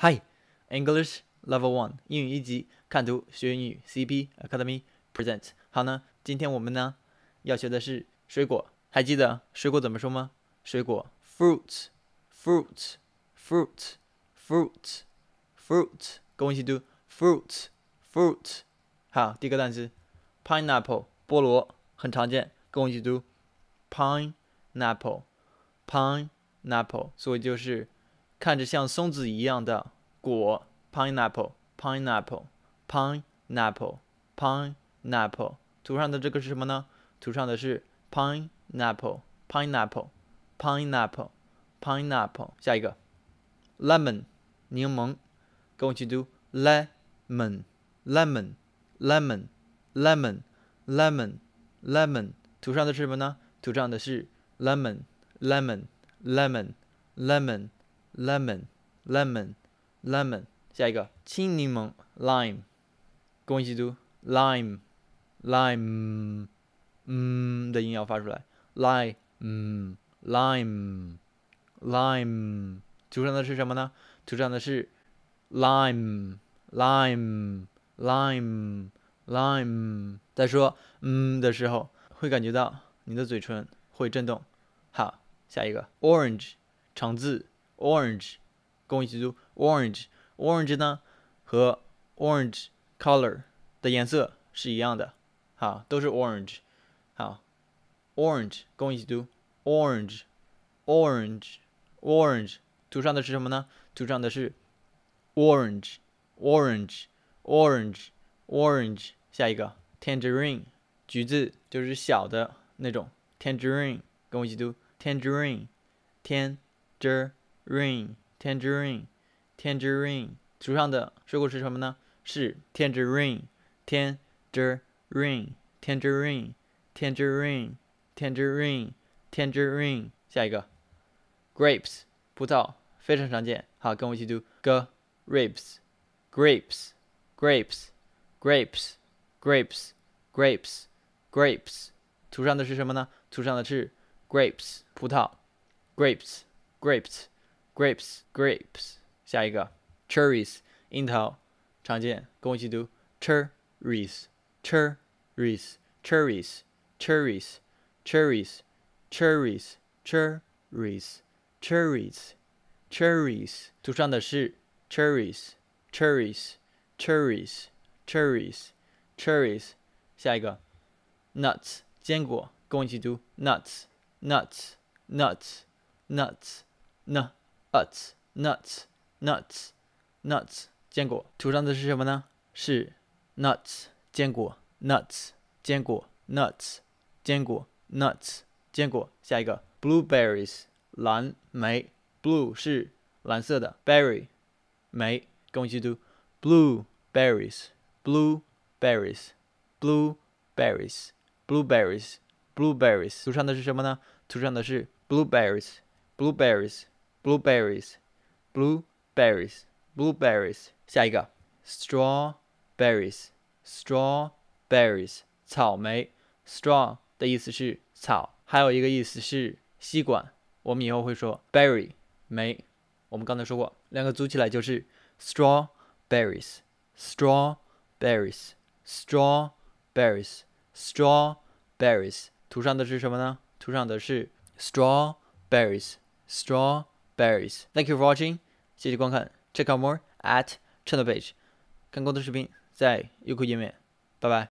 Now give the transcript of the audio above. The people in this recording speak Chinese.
Hi, English Level One 英语一级看读学英语 CP Academy present。好呢，今天我们呢要学的是水果，还记得水果怎么说吗？水果 fruit, fruit，fruit。好，第一个单词 pineapple 菠萝，很常见，跟我一起读 pineapple，pineapple，所以就是。看着像松子一样的果，pineapple，pineapple，pineapple，pineapple。图上的这个是什么呢？图上的是 pineapple，pineapple，pineapple，pineapple。下一个，lemon，柠檬，跟我一起读 lemon，lemon，lemon，lemon，lemon，lemon。图上的是什么呢？图上的是 lemon，lemon，lemon，lemon。Lemon, lemon, lemon，下一个青柠檬，lime，跟我一起读，lime，lime，嗯的音要发出来，li，m 嗯，lime，lime，组成的是什么呢？组成的是 lime，lime，lime，lime。在说嗯的时候，会感觉到你的嘴唇会震动。好，下一个 orange，长字。Orange，跟我一起读。Orange，Orange 呢？和 Orange color 的颜色是一样的，哈，都是 Orange。好，Orange 跟我一起读。Orange，Orange，Orange，图上的是什么呢？图上的是 Orange，Orange，Orange，Orange。下一个 Tangerine，橘子就是小的那种。Tangerine，跟我一起读。Tangerine，tangerine, r i n tangerine, tangerine，图上的水果是什么呢？是 tangerine, tangerine, tangerine, tangerine, tangerine, tangerine。下一个，grapes，葡萄，非常常见。好，跟我一起读，grapes, grapes, grapes, grapes, grapes, grapes, grapes。图上的是什么呢？图上的是 grapes，葡萄，grapes, grapes。grapes grapes，下一个 cherries 樱桃，常见，跟我一起读 cherries cherries cherries cherries cherries cherries cherries cherries cherries，图上的是 cherries cherries cherries cherries cherries，下一个 nuts 坚果，跟我一起读 nuts nuts nuts nuts n nuts nuts nuts nuts 坚果。图上的是什么呢？是 nuts 坚果 nuts 坚果 nuts 坚果 nuts 坚果。下一个 blueberries 蓝莓，blue 是蓝色的，berry 莓。跟我一起读 blueberries blueberries blueberries blueberries blueberries。图上的是什么呢？图上的是 blueberries blueberries。blueberries, blueberries, blueberries. blueberries。下一个，strawberries, strawberries，草莓。straw 的意思是草，还有一个意思是吸管。我们以后会说 berry 莓，我们刚才说过，两个组起来就是 strawberries, strawberries, strawberries, strawberries。涂上的是什么呢？涂上的是 strawberries, straw。berries. Thank you for watching. 谢谢观看。Check out more at channel page. 看更多视频在优酷页面。拜拜。